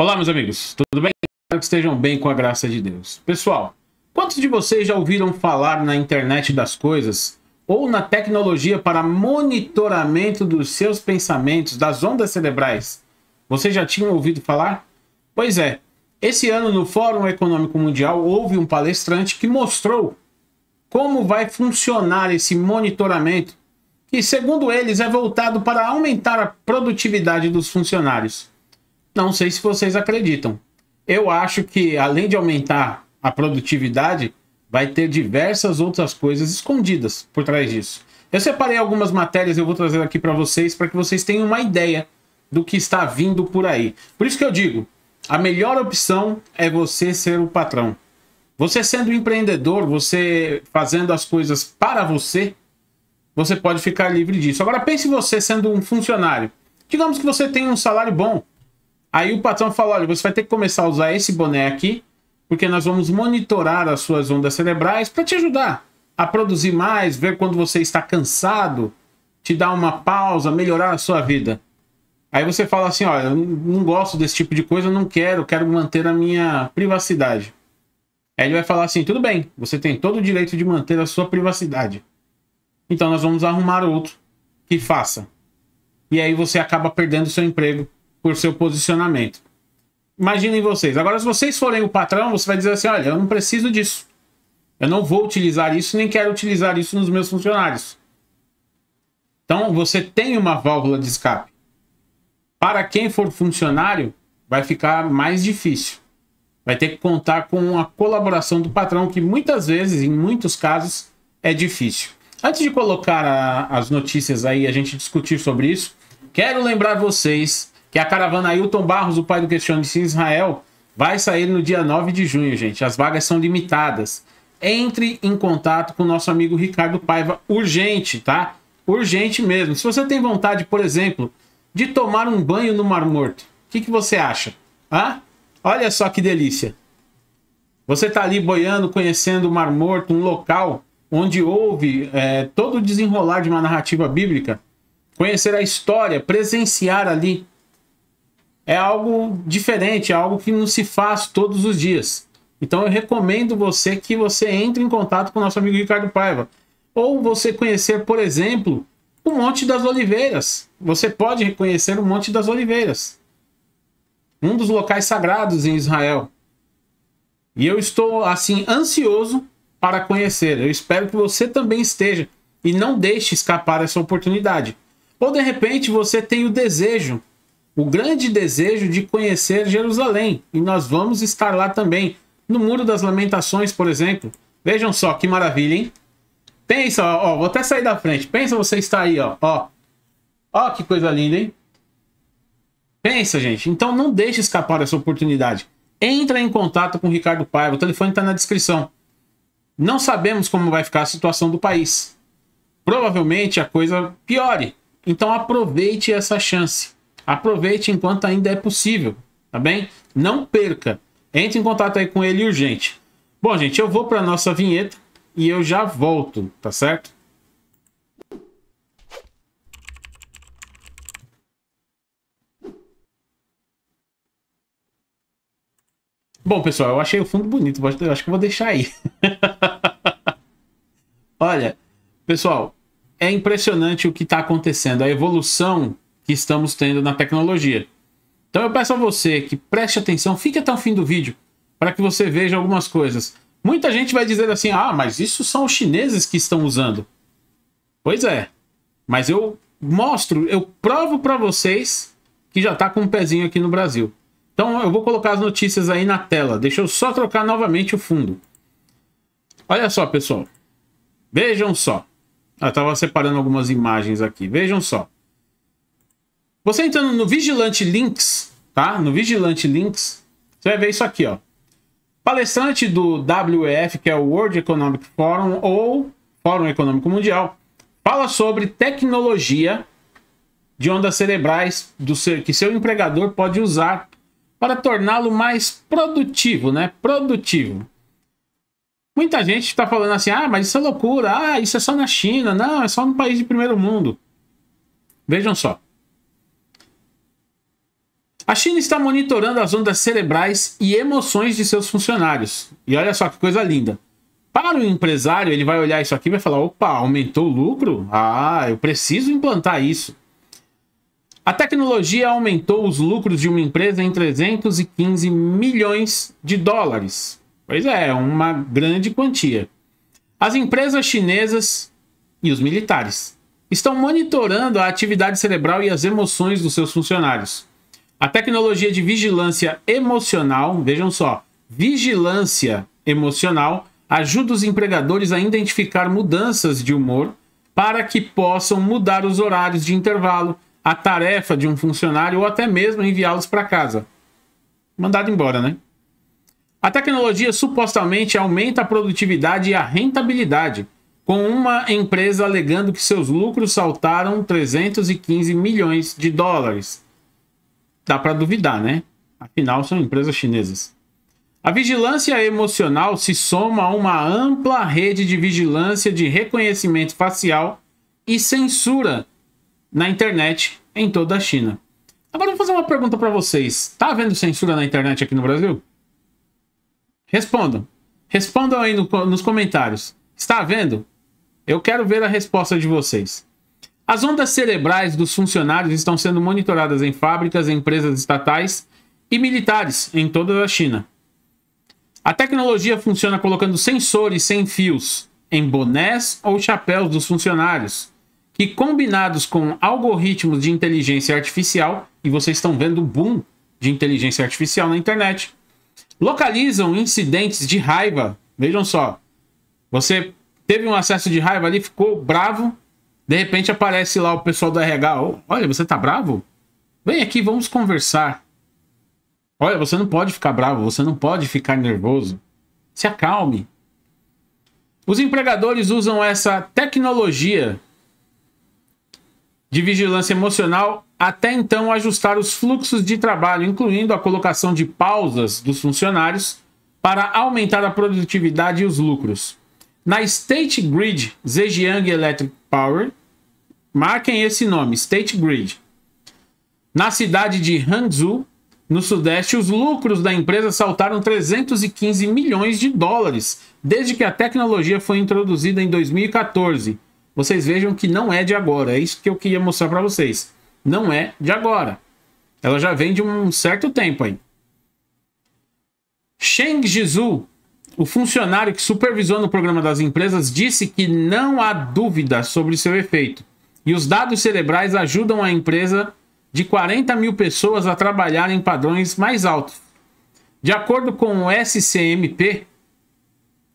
Olá, meus amigos, tudo bem? Espero que estejam bem com a graça de Deus. Pessoal, quantos de vocês já ouviram falar na internet das coisas ou na tecnologia para monitoramento dos seus pensamentos, das ondas cerebrais? Vocês já tinham ouvido falar? Pois é, esse ano no Fórum Econômico Mundial houve um palestrante que mostrou como vai funcionar esse monitoramento, que, segundo eles, é voltado para aumentar a produtividade dos funcionários. Não sei se vocês acreditam. Eu acho que, além de aumentar a produtividade, vai ter diversas outras coisas escondidas por trás disso. Eu separei algumas matérias, eu vou trazer aqui para vocês, para que vocês tenham uma ideia do que está vindo por aí. Por isso que eu digo, a melhor opção é você ser o patrão. Você sendo empreendedor, você fazendo as coisas para você, você pode ficar livre disso. Agora pense você sendo um funcionário. Digamos que você tem um salário bom, Aí o patrão falou: olha, você vai ter que começar a usar esse boné aqui, porque nós vamos monitorar as suas ondas cerebrais para te ajudar a produzir mais, ver quando você está cansado, te dar uma pausa, melhorar a sua vida. Aí você fala assim: olha, não gosto desse tipo de coisa, não quero, quero manter a minha privacidade. Aí ele vai falar assim: tudo bem, você tem todo o direito de manter a sua privacidade. Então nós vamos arrumar outro que faça. E aí você acaba perdendo seu emprego por seu posicionamento. Imaginem vocês. Agora, se vocês forem o patrão, você vai dizer assim: olha, eu não preciso disso. Eu não vou utilizar isso, nem quero utilizar isso nos meus funcionários. Então, você tem uma válvula de escape. Para quem for funcionário, vai ficar mais difícil. Vai ter que contar com a colaboração do patrão, que muitas vezes, em muitos casos, é difícil. Antes de colocar a, as notícias aí, a gente discutir sobre isso, quero lembrar vocês que a caravana Ailton Barros, o pai do questionista de Israel, vai sair no dia 9 de junho, gente. As vagas são limitadas. Entre em contato com o nosso amigo Ricardo Paiva, urgente, tá? Urgente mesmo. Se você tem vontade, por exemplo, de tomar um banho no Mar Morto, o que, que você acha? Hã? Olha só que delícia. Você está ali boiando, conhecendo o Mar Morto, um local onde houve é, todo o desenrolar de uma narrativa bíblica, conhecer a história, presenciar ali é algo diferente, é algo que não se faz todos os dias. Então eu recomendo você que você entre em contato com o nosso amigo Ricardo Paiva. Ou você conhecer, por exemplo, o Monte das Oliveiras. Você pode reconhecer o Monte das Oliveiras. Um dos locais sagrados em Israel. E eu estou, assim, ansioso para conhecer. Eu espero que você também esteja. E não deixe escapar essa oportunidade. Ou de repente você tem o desejo o grande desejo de conhecer Jerusalém, e nós vamos estar lá também, no Muro das Lamentações, por exemplo. Vejam só que maravilha, hein? Pensa, ó, vou até sair da frente. Pensa você está aí, ó, ó. Ó que coisa linda, hein? Pensa, gente. Então não deixe escapar essa oportunidade. Entra em contato com o Ricardo Paiva, o telefone está na descrição. Não sabemos como vai ficar a situação do país. Provavelmente a coisa piore. Então aproveite essa chance. Aproveite enquanto ainda é possível, tá bem? Não perca. Entre em contato aí com ele urgente. Bom, gente, eu vou para nossa vinheta e eu já volto, tá certo? Bom, pessoal, eu achei o fundo bonito, acho que vou deixar aí. Olha, pessoal, é impressionante o que está acontecendo, a evolução que estamos tendo na tecnologia. Então eu peço a você que preste atenção, fique até o fim do vídeo, para que você veja algumas coisas. Muita gente vai dizer assim, ah, mas isso são os chineses que estão usando. Pois é, mas eu mostro, eu provo para vocês que já está com um pezinho aqui no Brasil. Então eu vou colocar as notícias aí na tela. Deixa eu só trocar novamente o fundo. Olha só, pessoal. Vejam só. Eu estava separando algumas imagens aqui. Vejam só. Você entrando no Vigilante Links, tá? No Vigilante Links, você vai ver isso aqui, ó. Palestrante do WEF, que é o World Economic Forum ou Fórum Econômico Mundial, fala sobre tecnologia de ondas cerebrais do ser, que seu empregador pode usar para torná-lo mais produtivo, né? Produtivo. Muita gente está falando assim, ah, mas isso é loucura, ah, isso é só na China, não, é só no país de primeiro mundo. Vejam só. A China está monitorando as ondas cerebrais e emoções de seus funcionários. E olha só que coisa linda. Para o empresário, ele vai olhar isso aqui e vai falar: opa, aumentou o lucro? Ah, eu preciso implantar isso. A tecnologia aumentou os lucros de uma empresa em 315 milhões de dólares. Pois é, é, uma grande quantia. As empresas chinesas e os militares estão monitorando a atividade cerebral e as emoções dos seus funcionários. A tecnologia de vigilância emocional, vejam só, vigilância emocional ajuda os empregadores a identificar mudanças de humor para que possam mudar os horários de intervalo, a tarefa de um funcionário ou até mesmo enviá-los para casa. Mandado embora, né? A tecnologia supostamente aumenta a produtividade e a rentabilidade, com uma empresa alegando que seus lucros saltaram 315 milhões de dólares dá para duvidar, né? Afinal, são empresas chinesas. A vigilância emocional se soma a uma ampla rede de vigilância de reconhecimento facial e censura na internet em toda a China. Agora eu vou fazer uma pergunta para vocês. Tá havendo censura na internet aqui no Brasil? Respondam. Respondam aí no, nos comentários. Está havendo? Eu quero ver a resposta de vocês. As ondas cerebrais dos funcionários estão sendo monitoradas em fábricas, empresas estatais e militares em toda a China. A tecnologia funciona colocando sensores sem fios em bonés ou chapéus dos funcionários, que combinados com algoritmos de inteligência artificial, e vocês estão vendo o boom de inteligência artificial na internet, localizam incidentes de raiva. Vejam só, você teve um acesso de raiva ali, ficou bravo, de repente aparece lá o pessoal do RH. Oh, olha, você tá bravo? Vem aqui, vamos conversar. Olha, você não pode ficar bravo, você não pode ficar nervoso. Se acalme. Os empregadores usam essa tecnologia de vigilância emocional até então ajustar os fluxos de trabalho, incluindo a colocação de pausas dos funcionários para aumentar a produtividade e os lucros. Na State Grid Zhejiang Electric Power, Marquem esse nome, State Grid. Na cidade de Hangzhou, no Sudeste, os lucros da empresa saltaram 315 milhões de dólares desde que a tecnologia foi introduzida em 2014. Vocês vejam que não é de agora, é isso que eu queria mostrar para vocês. Não é de agora. Ela já vem de um certo tempo aí. Sheng Jizu, o funcionário que supervisou no programa das empresas, disse que não há dúvida sobre seu efeito. E os dados cerebrais ajudam a empresa de 40 mil pessoas a trabalhar em padrões mais altos. De acordo com o SCMP,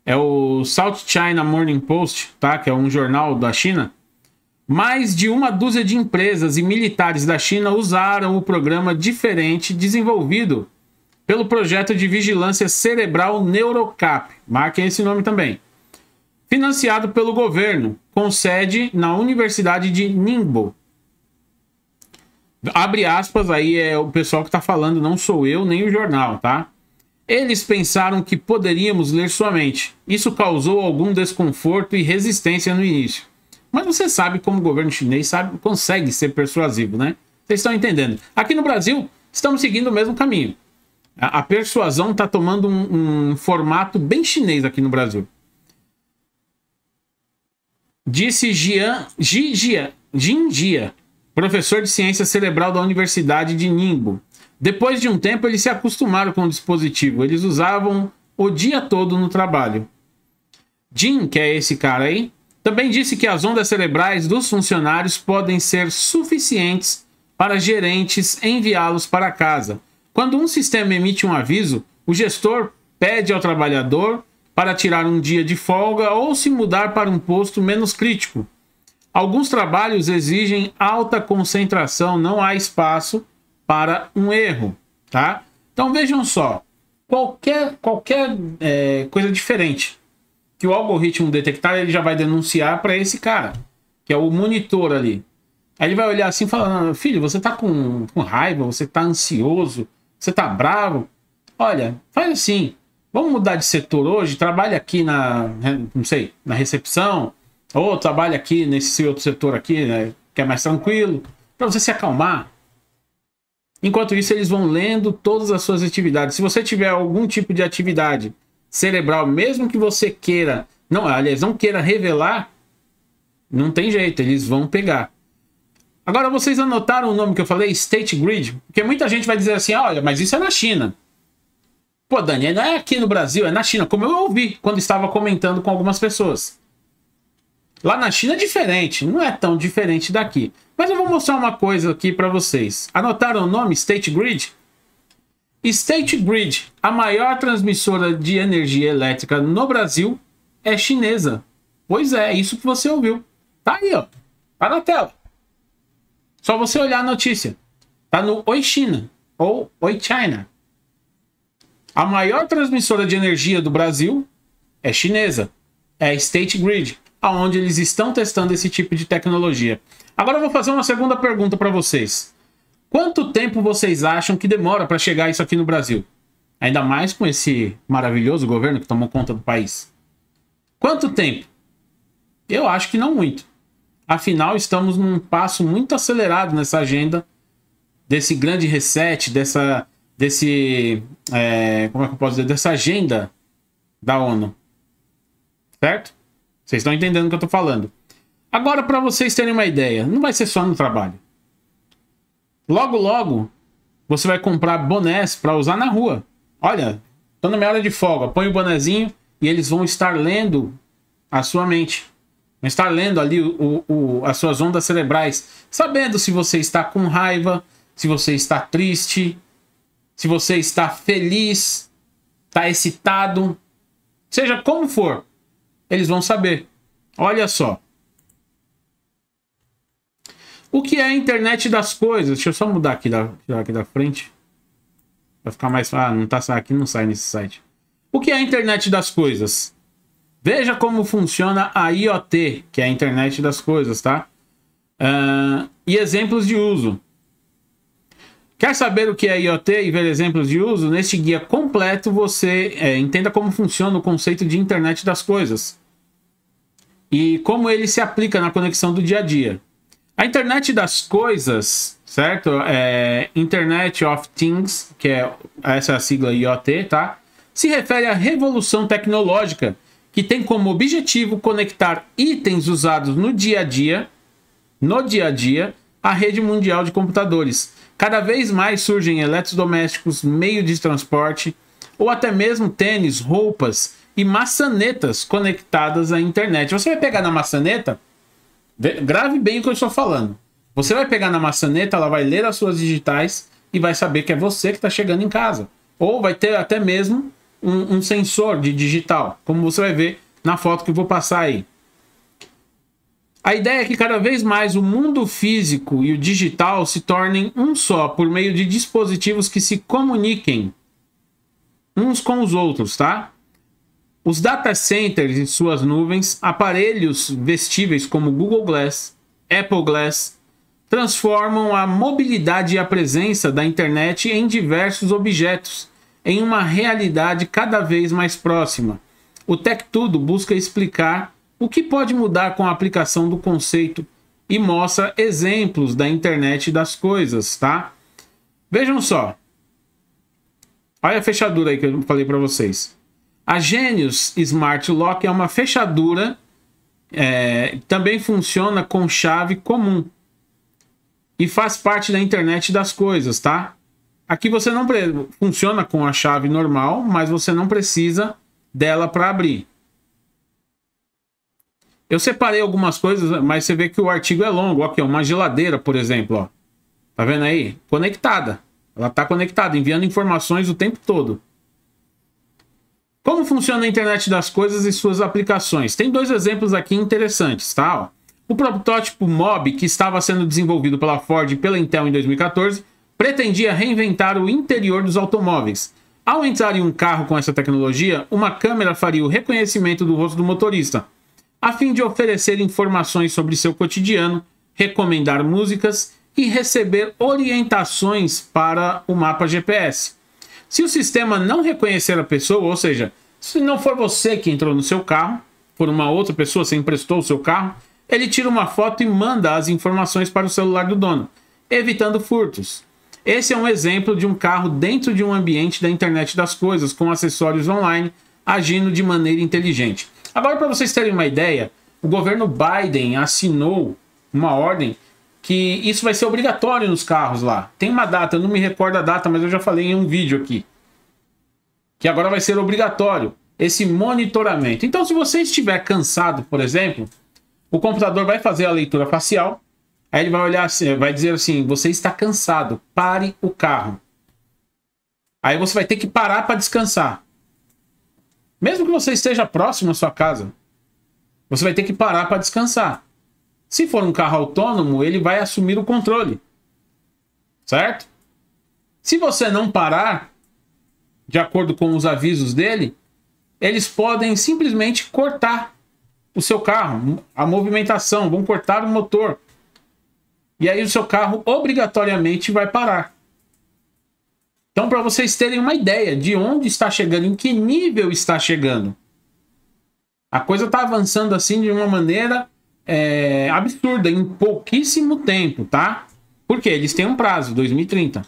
é o South China Morning Post, tá? que é um jornal da China, mais de uma dúzia de empresas e militares da China usaram o programa diferente desenvolvido pelo projeto de vigilância cerebral NeuroCap. Marquem esse nome também financiado pelo governo, com sede na Universidade de Ningbo. Abre aspas, aí é o pessoal que está falando, não sou eu nem o jornal, tá? Eles pensaram que poderíamos ler sua mente. Isso causou algum desconforto e resistência no início. Mas você sabe como o governo chinês sabe, consegue ser persuasivo, né? Vocês estão entendendo? Aqui no Brasil, estamos seguindo o mesmo caminho. A, persuasão está tomando um, um formato bem chinês aqui no Brasil. Disse Gian, Gigia, Gindia, professor de ciência cerebral da Universidade de Ningbo. Depois de um tempo, eles se acostumaram com o dispositivo. Eles usavam o dia todo no trabalho. Jim, que é esse cara aí, também disse que as ondas cerebrais dos funcionários podem ser suficientes para gerentes enviá-los para casa. Quando um sistema emite um aviso, o gestor pede ao trabalhador para tirar um dia de folga ou se mudar para um posto menos crítico. Alguns trabalhos exigem alta concentração, não há espaço para um erro, tá? Então vejam só, qualquer, qualquer é, coisa diferente que o algoritmo detectar, ele já vai denunciar para esse cara, que é o monitor ali. Aí ele vai olhar assim falando, ah, filho, você tá com, com raiva, você tá ansioso, você tá bravo. Olha, faz assim, Vamos mudar de setor hoje? Trabalha aqui na, não sei, na recepção, ou trabalha aqui nesse outro setor aqui, né, que é mais tranquilo, para você se acalmar. Enquanto isso, eles vão lendo todas as suas atividades. Se você tiver algum tipo de atividade cerebral, mesmo que você queira, não, aliás, não queira revelar, não tem jeito, eles vão pegar. Agora, vocês anotaram o nome que eu falei, State Grid? Porque muita gente vai dizer assim, olha, mas isso é na China. Pô, Dani, não é aqui no Brasil, é na China, como eu ouvi quando estava comentando com algumas pessoas. Lá na China é diferente, não é tão diferente daqui. Mas eu vou mostrar uma coisa aqui para vocês. Anotaram o nome State Grid? State Grid, a maior transmissora de energia elétrica no Brasil, é chinesa. Pois é, isso que você ouviu. Tá aí, ó. Tá na tela. Só você olhar a notícia. Tá no Oi China ou Oi China. A maior transmissora de energia do Brasil é chinesa, é a State Grid, aonde eles estão testando esse tipo de tecnologia. Agora eu vou fazer uma segunda pergunta para vocês. Quanto tempo vocês acham que demora para chegar isso aqui no Brasil? Ainda mais com esse maravilhoso governo que tomou conta do país. Quanto tempo? Eu acho que não muito. Afinal, estamos num passo muito acelerado nessa agenda desse grande reset, dessa desse é, como é que eu posso dizer dessa agenda da ONU, certo? Vocês estão entendendo o que eu estou falando? Agora para vocês terem uma ideia, não vai ser só no trabalho. Logo logo você vai comprar bonés para usar na rua. Olha, tô na minha hora de folga, põe o bonezinho e eles vão estar lendo a sua mente. Vão estar lendo ali o, o, as suas ondas cerebrais, sabendo se você está com raiva, se você está triste, se você está feliz, está excitado, seja como for, eles vão saber. Olha só. O que é a internet das coisas? Deixa eu só mudar aqui da, aqui da frente. Vai ficar mais fácil. Ah, não tá aqui, não sai nesse site. O que é a internet das coisas? Veja como funciona a IoT, que é a internet das coisas, tá? Uh, e exemplos de uso. Quer saber o que é IoT e ver exemplos de uso? Neste guia completo você é, entenda como funciona o conceito de internet das coisas e como ele se aplica na conexão do dia a dia. A internet das coisas, certo? É, internet of Things, que é essa é a sigla IoT, tá? Se refere à revolução tecnológica que tem como objetivo conectar itens usados no dia a dia, no dia a dia, à rede mundial de computadores Cada vez mais surgem eletrodomésticos, meio de transporte ou até mesmo tênis, roupas e maçanetas conectadas à internet. Você vai pegar na maçaneta, grave bem o que eu estou falando. Você vai pegar na maçaneta, ela vai ler as suas digitais e vai saber que é você que está chegando em casa. Ou vai ter até mesmo um, um sensor de digital, como você vai ver na foto que eu vou passar aí. A ideia é que cada vez mais o mundo físico e o digital se tornem um só por meio de dispositivos que se comuniquem uns com os outros, tá? Os data centers e suas nuvens, aparelhos vestíveis como Google Glass, Apple Glass, transformam a mobilidade e a presença da internet em diversos objetos, em uma realidade cada vez mais próxima. O Tech Tudo busca explicar o que pode mudar com a aplicação do conceito e mostra exemplos da internet das coisas, tá? Vejam só. Olha a fechadura aí que eu falei para vocês. A Genius Smart Lock é uma fechadura, é, também funciona com chave comum e faz parte da internet das coisas, tá? Aqui você não funciona com a chave normal, mas você não precisa dela para abrir. Eu separei algumas coisas, mas você vê que o artigo é longo. Aqui, uma geladeira, por exemplo. Ó. Tá vendo aí? Conectada. Ela está conectada, enviando informações o tempo todo. Como funciona a internet das coisas e suas aplicações? Tem dois exemplos aqui interessantes, tá? O protótipo MOB, que estava sendo desenvolvido pela Ford e pela Intel em 2014, pretendia reinventar o interior dos automóveis. Ao entrar em um carro com essa tecnologia, uma câmera faria o reconhecimento do rosto do motorista, a fim de oferecer informações sobre seu cotidiano, recomendar músicas e receber orientações para o mapa GPS. Se o sistema não reconhecer a pessoa, ou seja, se não for você que entrou no seu carro, por uma outra pessoa, você emprestou o seu carro, ele tira uma foto e manda as informações para o celular do dono, evitando furtos. Esse é um exemplo de um carro dentro de um ambiente da internet das coisas, com acessórios online, agindo de maneira inteligente. Agora, para vocês terem uma ideia, o governo Biden assinou uma ordem que isso vai ser obrigatório nos carros lá. Tem uma data, eu não me recordo a data, mas eu já falei em um vídeo aqui. Que agora vai ser obrigatório esse monitoramento. Então, se você estiver cansado, por exemplo, o computador vai fazer a leitura facial, aí ele vai olhar, assim, vai dizer assim: você está cansado, pare o carro. Aí você vai ter que parar para descansar. Mesmo que você esteja próximo à sua casa, você vai ter que parar para descansar. Se for um carro autônomo, ele vai assumir o controle. Certo? Se você não parar, de acordo com os avisos dele, eles podem simplesmente cortar o seu carro, a movimentação, vão cortar o motor. E aí o seu carro obrigatoriamente vai parar. Então, para vocês terem uma ideia de onde está chegando, em que nível está chegando, a coisa está avançando assim de uma maneira é, absurda em pouquíssimo tempo, tá? Porque eles têm um prazo, 2030.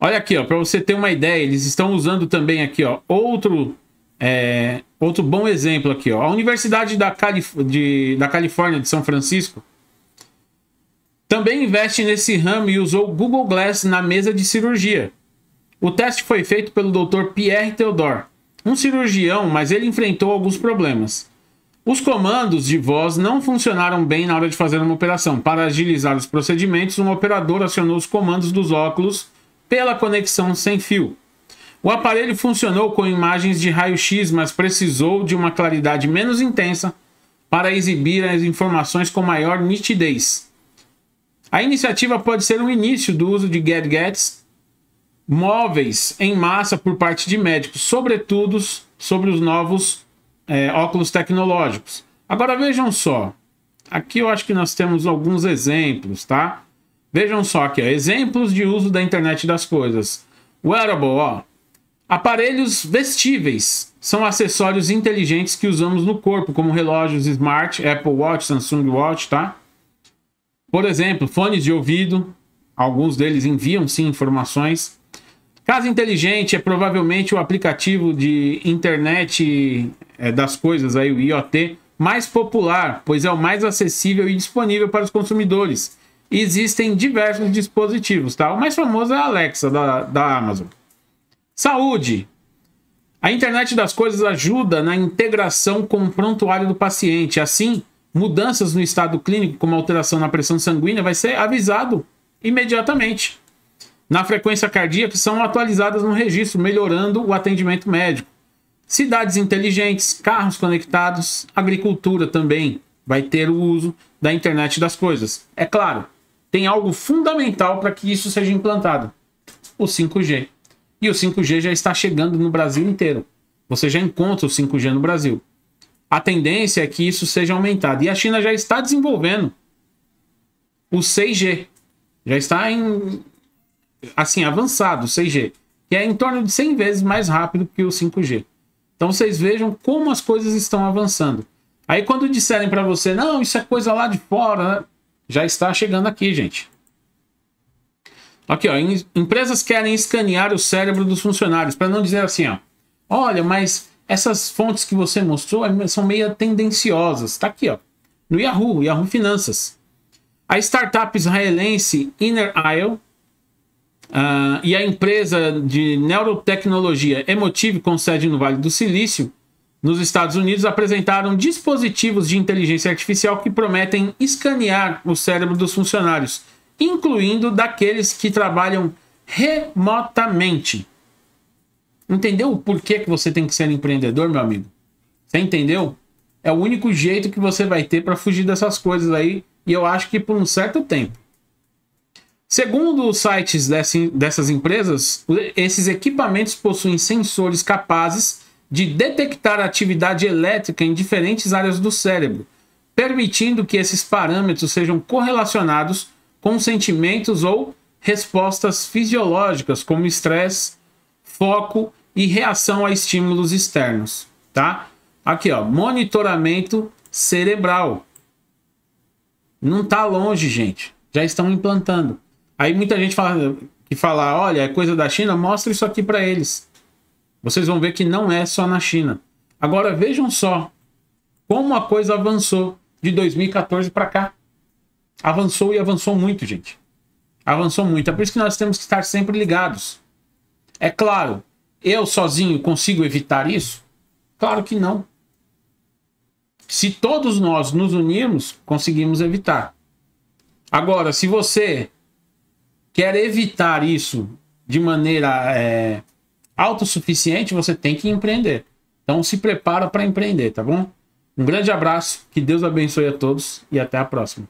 Olha aqui, ó, para você ter uma ideia, eles estão usando também aqui, ó, outro é, outro bom exemplo aqui, ó, a Universidade da, Calif de, da Califórnia de São Francisco também investe nesse ramo e usou Google Glass na mesa de cirurgia. O teste foi feito pelo Dr. Pierre Theodore, um cirurgião, mas ele enfrentou alguns problemas. Os comandos de voz não funcionaram bem na hora de fazer uma operação. Para agilizar os procedimentos, um operador acionou os comandos dos óculos pela conexão sem fio. O aparelho funcionou com imagens de raio-x, mas precisou de uma claridade menos intensa para exibir as informações com maior nitidez. A iniciativa pode ser um início do uso de gadgets móveis em massa por parte de médicos, sobretudo sobre os novos é, óculos tecnológicos. Agora vejam só, aqui eu acho que nós temos alguns exemplos, tá? Vejam só aqui, ó, exemplos de uso da internet das coisas. Wearable, ó. Aparelhos vestíveis são acessórios inteligentes que usamos no corpo, como relógios smart, Apple Watch, Samsung Watch, tá? Por exemplo, fones de ouvido, alguns deles enviam sim informações. Casa inteligente é provavelmente o aplicativo de internet é, das coisas aí, o IoT, mais popular, pois é o mais acessível e disponível para os consumidores. Existem diversos dispositivos, tá? O mais famoso é a Alexa da, da Amazon. Saúde. A internet das coisas ajuda na integração com o prontuário do paciente. Assim, mudanças no estado clínico, como alteração na pressão sanguínea, vai ser avisado imediatamente. Na frequência cardíaca, são atualizadas no registro, melhorando o atendimento médico. Cidades inteligentes, carros conectados, agricultura também vai ter o uso da internet das coisas. É claro, tem algo fundamental para que isso seja implantado: o 5G. E o 5G já está chegando no Brasil inteiro. Você já encontra o 5G no Brasil a tendência é que isso seja aumentado. E a China já está desenvolvendo o 6G. Já está em assim avançado o 6G, que é em torno de 100 vezes mais rápido que o 5G. Então vocês vejam como as coisas estão avançando. Aí quando disserem para você, não, isso é coisa lá de fora, né? já está chegando aqui, gente. Aqui, ó, empresas querem escanear o cérebro dos funcionários para não dizer assim, ó, olha, mas essas fontes que você mostrou é são meio tendenciosas. Está aqui, ó, no Yahoo, Yahoo Finanças. A startup israelense Inner Isle uh, e a empresa de neurotecnologia Emotive, com sede no Vale do Silício, nos Estados Unidos, apresentaram dispositivos de inteligência artificial que prometem escanear o cérebro dos funcionários, incluindo daqueles que trabalham remotamente. Entendeu o porquê que você tem que ser empreendedor, meu amigo? Você entendeu? É o único jeito que você vai ter para fugir dessas coisas aí, e eu acho que por um certo tempo. Segundo os sites dessas empresas, esses equipamentos possuem sensores capazes de detectar atividade elétrica em diferentes áreas do cérebro, permitindo que esses parâmetros sejam correlacionados com sentimentos ou respostas fisiológicas, como estresse, foco e reação a estímulos externos, tá? Aqui, ó, monitoramento cerebral. Não tá longe, gente. Já estão implantando. Aí muita gente fala que fala, olha, é coisa da China, mostra isso aqui para eles. Vocês vão ver que não é só na China. Agora vejam só como a coisa avançou de 2014 para cá. Avançou e avançou muito, gente. Avançou muito. É por isso que nós temos que estar sempre ligados. É claro, eu sozinho consigo evitar isso? Claro que não. Se todos nós nos unirmos, conseguimos evitar. Agora, se você quer evitar isso de maneira é, autossuficiente, você tem que empreender. Então se prepara para empreender, tá bom? Um grande abraço, que Deus abençoe a todos e até a próxima.